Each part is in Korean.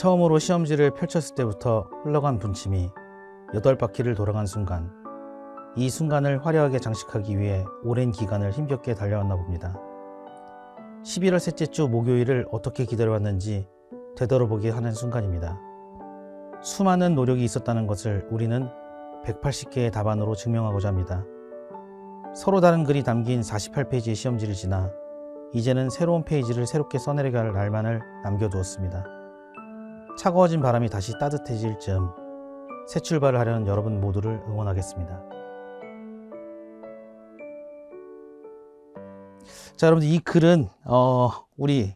처음으로 시험지를 펼쳤을 때부터 흘러간 분침이 여덟 바퀴를 돌아간 순간 이 순간을 화려하게 장식하기 위해 오랜 기간을 힘겹게 달려왔나 봅니다. 11월 셋째 주 목요일을 어떻게 기다려왔는지 되돌아보게 하는 순간입니다. 수많은 노력이 있었다는 것을 우리는 180개의 답안으로 증명하고자 합니다. 서로 다른 글이 담긴 48페이지의 시험지를 지나 이제는 새로운 페이지를 새롭게 써내려갈 날만을 남겨두었습니다. 차가워진 바람이 다시 따뜻해질 즈음 새 출발을 하려는 여러분 모두를 응원하겠습니다. 자, 여러분들 이 글은 어, 우리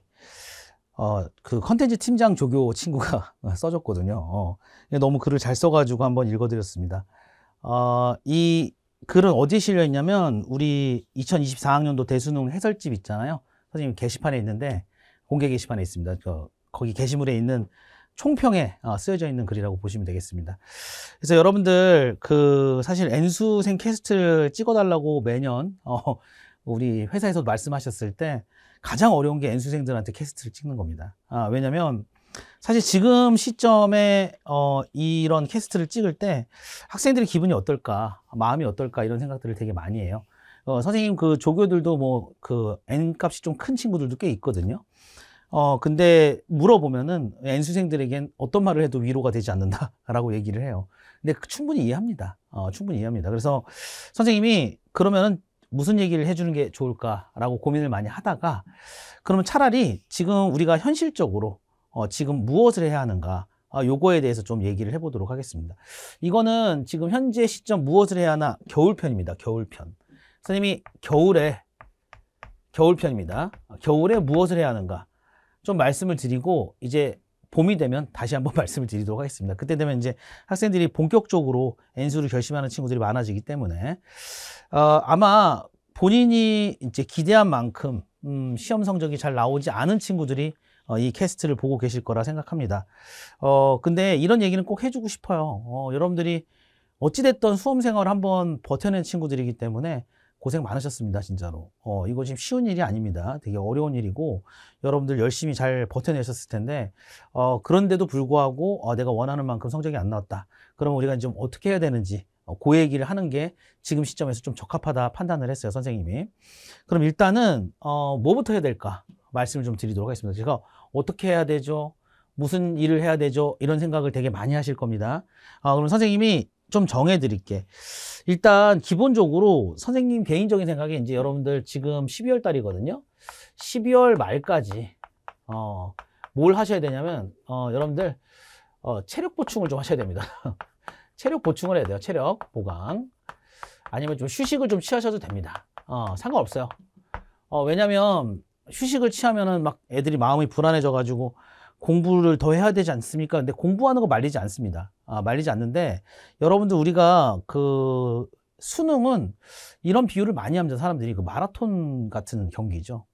어, 그 컨텐츠 팀장 조교 친구가 써줬거든요. 어, 너무 글을 잘 써가지고 한번 읽어드렸습니다. 어, 이 글은 어디에 실려있냐면 우리 2024학년도 대수능 해설집 있잖아요. 선생님 게시판에 있는데 공개 게시판에 있습니다. 그, 거기 게시물에 있는 총평에 어, 쓰여져 있는 글이라고 보시면 되겠습니다. 그래서 여러분들 그 사실 n 수생 캐스트를 찍어달라고 매년 어 우리 회사에서 말씀하셨을 때 가장 어려운 게 n 수생들한테 캐스트를 찍는 겁니다. 아, 왜냐면 하 사실 지금 시점에 어, 이런 캐스트를 찍을 때 학생들의 기분이 어떨까, 마음이 어떨까 이런 생각들을 되게 많이 해요. 어, 선생님 그 조교들도 뭐 그 N 값이 좀 큰 친구들도 꽤 있거든요. 어, 근데 물어보면은 N수생들에겐 어떤 말을 해도 위로가 되지 않는다라고 얘기를 해요. 근데 그 충분히 이해합니다. 어, 충분히 이해합니다. 그래서 선생님이 그러면은 무슨 얘기를 해주는 게 좋을까라고 고민을 많이 하다가 그러면 차라리 지금 우리가 현실적으로 어, 지금 무엇을 해야 하는가 아, 요거에 대해서 좀 얘기를 해보도록 하겠습니다. 이거는 지금 현재 시점 무엇을 해야 하나 겨울편입니다. 겨울편. 선생님이 겨울에 겨울편입니다. 겨울에 무엇을 해야 하는가? 좀 말씀을 드리고 이제 봄이 되면 다시 한번 말씀을 드리도록 하겠습니다. 그때 되면 이제 학생들이 본격적으로 엔수를 결심하는 친구들이 많아지기 때문에 어, 아마 본인이 이제 기대한 만큼 음, 시험 성적이 잘 나오지 않은 친구들이 어, 이 캐스트를 보고 계실 거라 생각합니다. 어, 근데 이런 얘기는 꼭 해주고 싶어요. 어, 여러분들이 어찌됐던 수험생활 한번 버텨낸 친구들이기 때문에 고생 많으셨습니다, 진짜로. 어, 이거 지금 쉬운 일이 아닙니다. 되게 어려운 일이고, 여러분들 열심히 잘 버텨내셨을 텐데, 어, 그런데도 불구하고, 어, 내가 원하는 만큼 성적이 안 나왔다. 그럼 우리가 좀 어떻게 해야 되는지, 고그 어, 얘기를 하는 게 지금 시점에서 좀 적합하다 판단을 했어요, 선생님이. 그럼 일단은, 어, 뭐부터 해야 될까? 말씀을 좀 드리도록 하겠습니다. 제가 어떻게 해야 되죠? 무슨 일을 해야 되죠? 이런 생각을 되게 많이 하실 겁니다. 아, 그럼 선생님이 좀 정해드릴게. 일단 기본적으로 선생님 개인적인 생각에 이제 여러분들 지금 12월 달이거든요. 12월 말까지 어, 뭘 하셔야 되냐면 어, 여러분들 어, 체력 보충을 좀 하셔야 됩니다. 체력 보충을 해야 돼요. 체력 보강 아니면 좀 휴식을 좀 취하셔도 됩니다. 어, 상관없어요. 어, 왜냐면 휴식을 취하면은 막 애들이 마음이 불안해져 가지고 공부를 더 해야 되지 않습니까? 근데 공부하는 거 말리지 않습니다. 아, 말리지 않는데 여러분들 우리가 그 수능은 이런 비유를 많이 합니다. 사람들이 그 마라톤 같은 경기죠.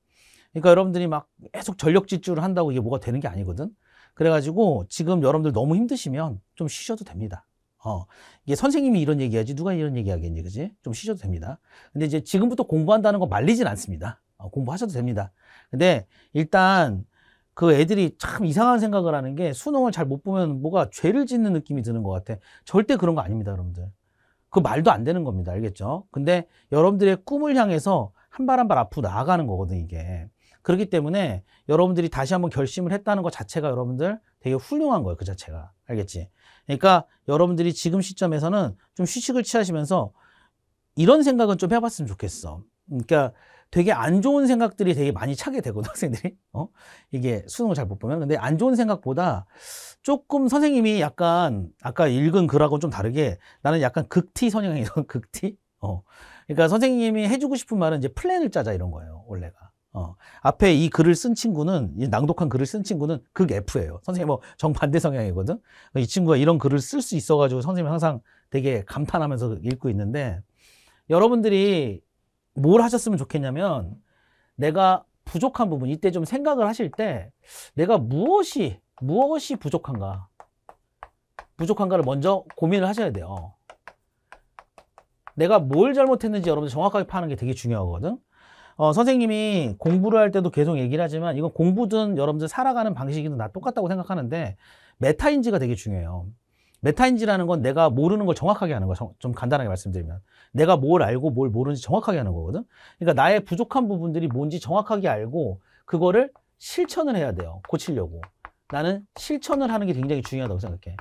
그러니까 여러분들이 막 계속 전력 질주를 한다고 이게 뭐가 되는 게 아니거든. 그래가지고 지금 여러분들 너무 힘드시면 좀 쉬셔도 됩니다. 어, 이게 선생님이 이런 얘기하지 누가 이런 얘기하겠니, 그지? 좀 쉬셔도 됩니다. 근데 이제 지금부터 공부한다는 거 말리진 않습니다. 어, 공부하셔도 됩니다. 근데 일단 그 애들이 참 이상한 생각을 하는 게 수능을 잘 못 보면 뭐가 죄를 짓는 느낌이 드는 것 같아. 절대 그런 거 아닙니다, 여러분들. 그 말도 안 되는 겁니다. 알겠죠? 근데 여러분들의 꿈을 향해서 한 발 한 발 앞으로 나아가는 거거든, 이게. 그렇기 때문에 여러분들이 다시 한번 결심을 했다는 것 자체가 여러분들 되게 훌륭한 거예요, 그 자체가. 알겠지? 그러니까 여러분들이 지금 시점에서는 좀 휴식을 취하시면서 이런 생각은 좀 해봤으면 좋겠어. 그러니까 되게 안 좋은 생각들이 되게 많이 차게 되거든 학생들이 어 이게 수능을 잘 못 보면 근데 안 좋은 생각보다 조금 선생님이 약간 아까 읽은 글하고는 좀 다르게 나는 약간 극티 선형이에요 극티 어 그러니까 선생님이 해주고 싶은 말은 이제 플랜을 짜자 이런 거예요 원래가 어 앞에 이 글을 쓴 친구는 이 낭독한 글을 쓴 친구는 극 F예요 선생님 뭐 정반대 성향이거든 이 친구가 이런 글을 쓸 수 있어가지고 선생님 이 항상 되게 감탄하면서 읽고 있는데 여러분들이 뭘 하셨으면 좋겠냐면 내가 부족한 부분 이때 좀 생각을 하실 때 내가 무엇이 무엇이 부족한가 부족한가를 먼저 고민을 하셔야 돼요 내가 뭘 잘못했는지 여러분들 정확하게 파는 게 되게 중요하거든 어, 선생님이 공부를 할 때도 계속 얘기를 하지만 이건 공부든 여러분들 살아가는 방식이든 다 똑같다고 생각하는데 메타인지가 되게 중요해요 메타인지라는 건 내가 모르는 걸 정확하게 하는 거야. 좀 간단하게 말씀드리면. 내가 뭘 알고 뭘 모르는지 정확하게 하는 거거든. 그러니까 나의 부족한 부분들이 뭔지 정확하게 알고 그거를 실천을 해야 돼요. 고치려고. 나는 실천을 하는 게 굉장히 중요하다고 생각해.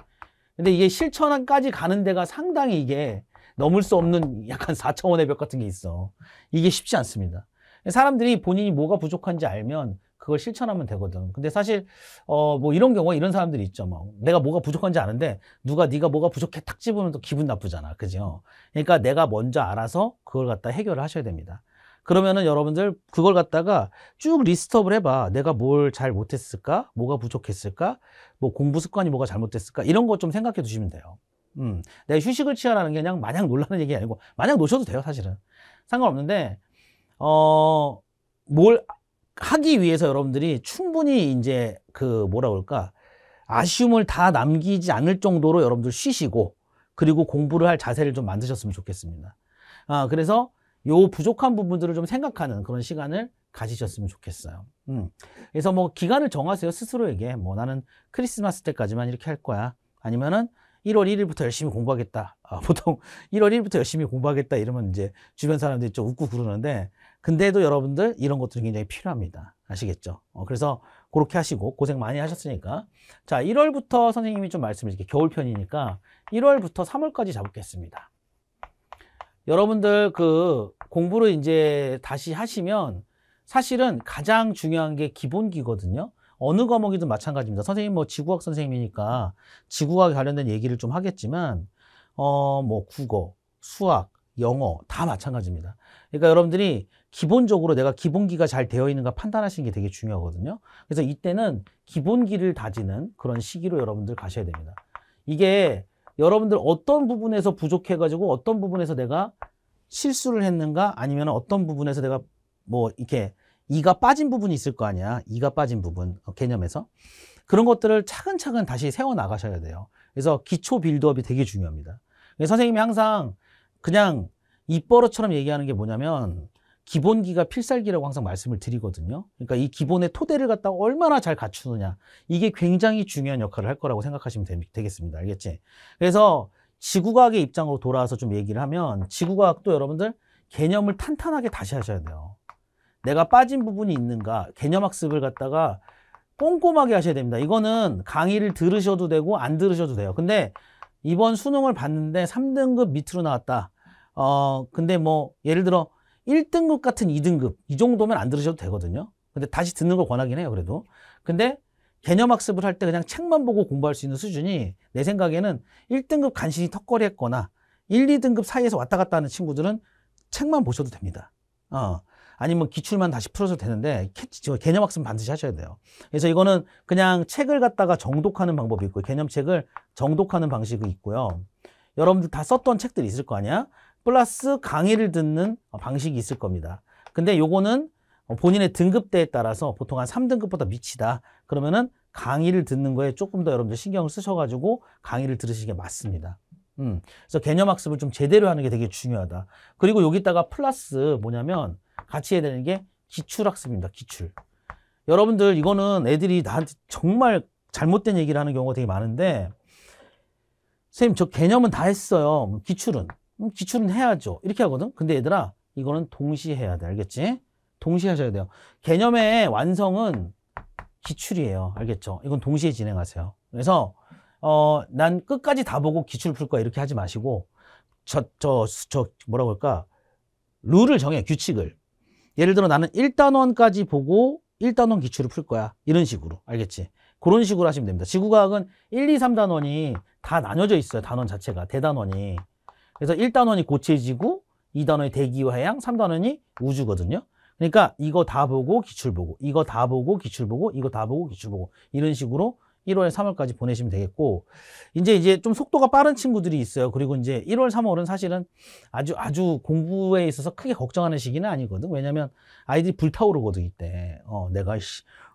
근데 이게 실천까지 가는 데가 상당히 이게 넘을 수 없는 약간 4차원의 벽 같은 게 있어. 이게 쉽지 않습니다. 사람들이 본인이 뭐가 부족한지 알면 그걸 실천하면 되거든. 근데 사실 어 뭐 이런 경우에 이런 사람들이 있죠. 뭐 내가 뭐가 부족한지 아는데 누가 네가 뭐가 부족해 탁 집으면 또 기분 나쁘잖아. 그죠? 그러니까 내가 먼저 알아서 그걸 갖다 해결을 하셔야 됩니다. 그러면은 여러분들 그걸 갖다가 쭉 리스트업을 해봐. 내가 뭘 잘 못했을까? 뭐가 부족했을까? 뭐 공부 습관이 뭐가 잘못됐을까? 이런 거 좀 생각해 두시면 돼요. 음, 내가 휴식을 취하라는 게 그냥 마냥 놀라는 얘기 아니고 마냥 놓으셔도 돼요 사실은 상관없는데 어뭘 하기 위해서 여러분들이 충분히 이제 그 뭐라 그럴까 아쉬움을 다 남기지 않을 정도로 여러분들 쉬시고 그리고 공부를 할 자세를 좀 만드셨으면 좋겠습니다. 아 그래서 요 부족한 부분들을 좀 생각하는 그런 시간을 가지셨으면 좋겠어요. 음. 그래서 뭐 기간을 정하세요. 스스로에게. 뭐 나는 크리스마스 때까지만 이렇게 할 거야. 아니면은 1월 1일부터 열심히 공부하겠다. 아, 보통 1월 1일부터 열심히 공부하겠다 이러면 이제 주변 사람들이 좀 웃고 그러는데 근데도 여러분들 이런 것들이 굉장히 필요합니다. 아시겠죠? 어, 그래서 그렇게 하시고 고생 많이 하셨으니까 자 1월부터 선생님이 좀 말씀을 이렇게 겨울편이니까 1월부터 3월까지 잡겠습니다. 여러분들 그 공부를 이제 다시 하시면 사실은 가장 중요한 게 기본기거든요. 어느 과목이든 마찬가지입니다. 선생님 뭐 지구학 선생님이니까 지구학에 관련된 얘기를 좀 하겠지만 어 뭐 국어, 수학, 영어 다 마찬가지입니다. 그러니까 여러분들이 기본적으로 내가 기본기가 잘 되어 있는가 판단하시는 게 되게 중요하거든요. 그래서 이때는 기본기를 다지는 그런 시기로 여러분들 가셔야 됩니다. 이게 여러분들 어떤 부분에서 부족해가지고 어떤 부분에서 내가 실수를 했는가 아니면 어떤 부분에서 내가 뭐 이렇게 이가 빠진 부분이 있을 거 아니야. 이가 빠진 부분 어, 개념에서. 그런 것들을 차근차근 다시 세워 나가셔야 돼요. 그래서 기초 빌드업이 되게 중요합니다. 선생님이 항상 그냥 입버릇처럼 얘기하는 게 뭐냐면 기본기가 필살기라고 항상 말씀을 드리거든요. 그러니까 이 기본의 토대를 갖다가 얼마나 잘 갖추느냐. 이게 굉장히 중요한 역할을 할 거라고 생각하시면 되, 겠습니다 알겠지? 그래서 지구과학의 입장으로 돌아와서 좀 얘기를 하면 지구과학도 여러분들 개념을 탄탄하게 다시 하셔야 돼요. 내가 빠진 부분이 있는가 개념학습을 갖다가 꼼꼼하게 하셔야 됩니다. 이거는 강의를 들으셔도 되고 안 들으셔도 돼요. 근데 이번 수능을 봤는데 3등급 밑으로 나왔다. 어, 근데 뭐 예를 들어 1등급 같은 2등급 이 정도면 안 들으셔도 되거든요. 근데 다시 듣는 걸 권하긴 해요. 그래도. 근데 개념 학습을 할 때 그냥 책만 보고 공부할 수 있는 수준이 내 생각에는 1등급 간신히 턱걸이 했거나 1, 2등급 사이에서 왔다 갔다 하는 친구들은 책만 보셔도 됩니다. 어. 아니면 기출만 다시 풀어도 되는데 개념 학습 반드시 하셔야 돼요. 그래서 이거는 그냥 책을 갖다가 정독하는 방법이 있고 개념책을 정독하는 방식이 있고요. 여러분들 다 썼던 책들이 있을 거 아니야? 플러스 강의를 듣는 방식이 있을 겁니다. 근데 요거는 본인의 등급대에 따라서 보통 한 3등급보다 미치다. 그러면은 강의를 듣는 거에 조금 더 여러분들 신경을 쓰셔가지고 강의를 들으시는 게 맞습니다. 음, 그래서 개념 학습을 좀 제대로 하는 게 되게 중요하다. 그리고 여기다가 플러스 뭐냐면 같이 해야 되는 게 기출학습입니다. 기출. 여러분들 이거는 애들이 나한테 정말 잘못된 얘기를 하는 경우가 되게 많은데 선생님 저 개념은 다 했어요. 기출은. 기출은 해야죠. 이렇게 하거든. 근데 얘들아 이거는 동시에 해야 돼. 알겠지? 동시에 하셔야 돼요. 개념의 완성은 기출이에요. 알겠죠? 이건 동시에 진행하세요. 그래서 어, 난 끝까지 다 보고 기출 풀 거야 이렇게 하지 마시고 저 저 저 뭐라고 할까? 룰을 정해 규칙을 예를 들어 나는 1단원까지 보고 1단원 기출을 풀 거야. 이런 식으로. 알겠지? 그런 식으로 하시면 됩니다. 지구과학은 1, 2, 3단원이 다 나눠져 있어요. 단원 자체가. 대단원이. 그래서 1단원이 고체지구, 2단원이 대기와 해양, 3단원이 우주거든요. 그러니까 이거 다 보고 기출 보고, 이거 다 보고 기출 보고, 이거 다 보고 기출 보고 이런 식으로 1월, 3월까지 보내시면 되겠고 이제 이제 좀 속도가 빠른 친구들이 있어요. 그리고 이제 1월, 3월은 사실은 아주 아주 공부에 있어서 크게 걱정하는 시기는 아니거든. 왜냐면 아이들이 불타오르거든 이때. 어, 내가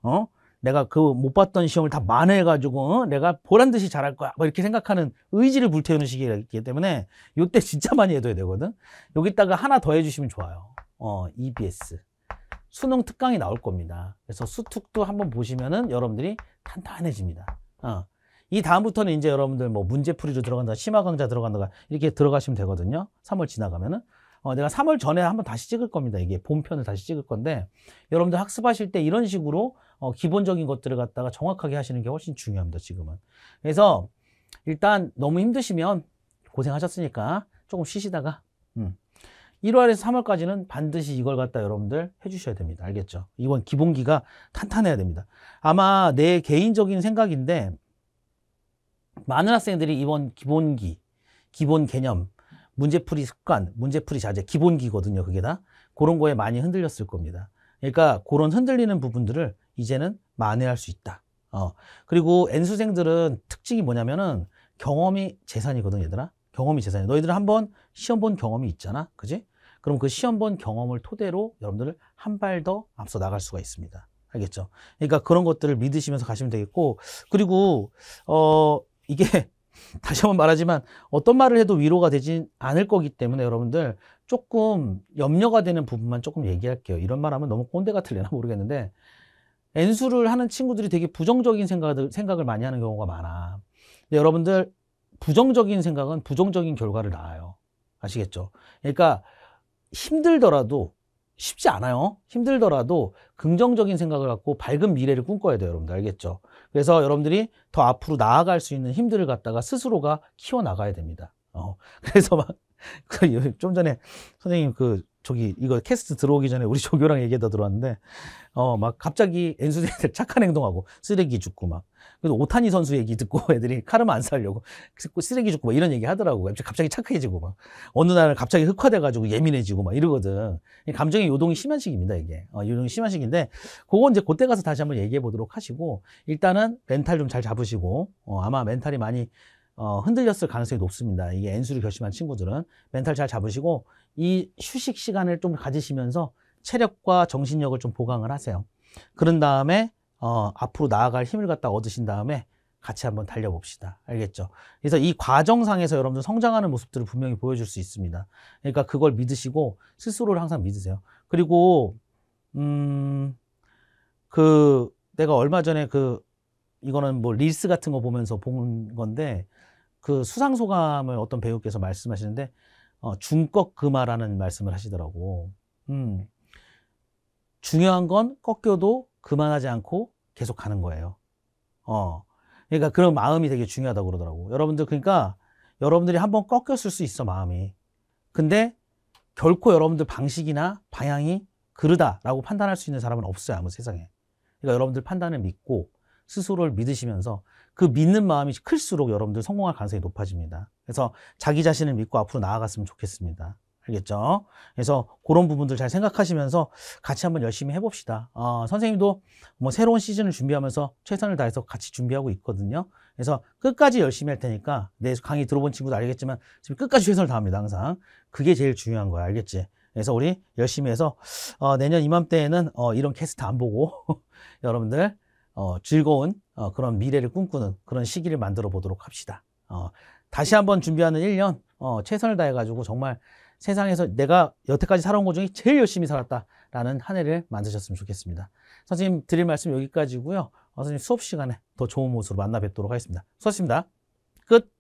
어? 내가 그 못 봤던 시험을 다 만회해가지고 어? 내가 보란 듯이 잘할 거야 뭐 이렇게 생각하는 의지를 불태우는 시기이기 때문에 이때 진짜 많이 해둬야 되거든 여기다가 하나 더 해주시면 좋아요 어 EBS 수능 특강이 나올 겁니다. 그래서 수특도 한번 보시면은 여러분들이 탄탄해집니다. 어. 이 다음부터는 이제 여러분들 뭐 문제풀이로 들어간다, 심화 강좌 들어간다 이렇게 들어가시면 되거든요. 3월 지나가면은. 어, 내가 3월 전에 한번 다시 찍을 겁니다. 이게 본편을 다시 찍을 건데 여러분들 학습하실 때 이런 식으로 어, 기본적인 것들을 갖다가 정확하게 하시는 게 훨씬 중요합니다. 지금은. 그래서 일단 너무 힘드시면 고생하셨으니까 조금 쉬시다가 음. 1월에서 3월까지는 반드시 이걸 갖다 여러분들 해주셔야 됩니다. 알겠죠? 이번 기본기가 탄탄해야 됩니다. 아마 내 개인적인 생각인데 많은 학생들이 이번 기본기, 기본 개념, 문제풀이 습관, 문제풀이 자제, 기본기거든요. 그게 다. 그런 거에 많이 흔들렸을 겁니다. 그러니까 그런 흔들리는 부분들을 이제는 만회할 수 있다. 어. 그리고 N수생들은 특징이 뭐냐면은 경험이 재산이거든, 얘들아. 경험이 재산이야. 너희들 은 한번 시험 본 경험이 있잖아. 그지? 그럼 그 시험 본 경험을 토대로 여러분들 을한 발 더 앞서 나갈 수가 있습니다. 알겠죠? 그러니까 그런 것들을 믿으시면서 가시면 되겠고 그리고 어 이게 다시 한번 말하지만 어떤 말을 해도 위로가 되진 않을 거기 때문에 여러분들 조금 염려가 되는 부분만 조금 얘기할게요. 이런 말 하면 너무 꼰대 같을려나 모르겠는데 N수를 하는 친구들이 되게 부정적인 생각을, 생각을 많이 하는 경우가 많아. 근데 여러분들 부정적인 생각은 부정적인 결과를 낳아요. 아시겠죠? 그러니까 힘들더라도 쉽지 않아요. 힘들더라도 긍정적인 생각을 갖고 밝은 미래를 꿈꿔야 돼요. 여러분들 알겠죠? 그래서 여러분들이 더 앞으로 나아갈 수 있는 힘들을 갖다가 스스로가 키워나가야 됩니다. 어, 그래서 막 그좀 전에 선생님 그 저기 이거 캐스트 들어오기 전에 우리 조교랑 얘기하다 들어왔는데 어 막 갑자기 엔수생들 착한 행동하고 쓰레기 줍고 막 그래서 오타니 선수 얘기 듣고 애들이 카르마 안 살려고 쓰레기 줍고 막 이런 얘기 하더라고 갑자기 착해지고 막 어느 날 갑자기 흑화돼가지고 예민해지고 막 이러거든 감정의 요동이 심한 식입니다 이게 어, 요동이 심한 식인데 그거 이제 그때 가서 다시 한번 얘기해 보도록 하시고 일단은 멘탈 좀 잘 잡으시고 어, 아마 멘탈이 많이 어, 흔들렸을 가능성이 높습니다. 이게 엔수를 결심한 친구들은 멘탈 잘 잡으시고 이 휴식 시간을 좀 가지시면서 체력과 정신력을 좀 보강을 하세요. 그런 다음에 어, 앞으로 나아갈 힘을 갖다 얻으신 다음에 같이 한번 달려봅시다. 알겠죠? 그래서 이 과정상에서 여러분들 성장하는 모습들을 분명히 보여줄 수 있습니다. 그러니까 그걸 믿으시고 스스로를 항상 믿으세요. 그리고 음, 그 내가 얼마 전에 그 이거는 뭐 릴스 같은 거 보면서 본 건데 그 수상 소감을 어떤 배우께서 말씀하시는데 어, 중꺾 금화라는 말씀을 하시더라고. 음. 중요한 건 꺾여도 그만하지 않고 계속 가는 거예요. 어. 그러니까 그런 마음이 되게 중요하다고 그러더라고. 여러분들 그러니까 여러분들이 한번 꺾였을 수 있어 마음이. 근데 결코 여러분들 방식이나 방향이 그르다라고 판단할 수 있는 사람은 없어요 아무 세상에. 그러니까 여러분들 판단을 믿고 스스로를 믿으시면서 그 믿는 마음이 클수록 여러분들 성공할 가능성이 높아집니다. 그래서 자기 자신을 믿고 앞으로 나아갔으면 좋겠습니다. 알겠죠? 그래서 그런 부분들 잘 생각하시면서 같이 한번 열심히 해봅시다. 어, 선생님도 뭐 새로운 시즌을 준비하면서 최선을 다해서 같이 준비하고 있거든요. 그래서 끝까지 열심히 할 테니까 내 강의 들어본 친구도 알겠지만 지금 끝까지 최선을 다합니다. 항상 그게 제일 중요한 거야. 알겠지? 그래서 우리 열심히 해서 어, 내년 이맘때에는 어, 이런 캐스트 안 보고 여러분들 어, 즐거운 어, 그런 미래를 꿈꾸는 그런 시기를 만들어 보도록 합시다. 어, 다시 한번 준비하는 1년 어, 최선을 다해가지고 정말 세상에서 내가 여태까지 살아온 것 중에 제일 열심히 살았다라는 한 해를 만드셨으면 좋겠습니다. 선생님 드릴 말씀 여기까지고요. 어, 선생님 수업 시간에 더 좋은 모습으로 만나 뵙도록 하겠습니다. 수고하셨습니다. 끝!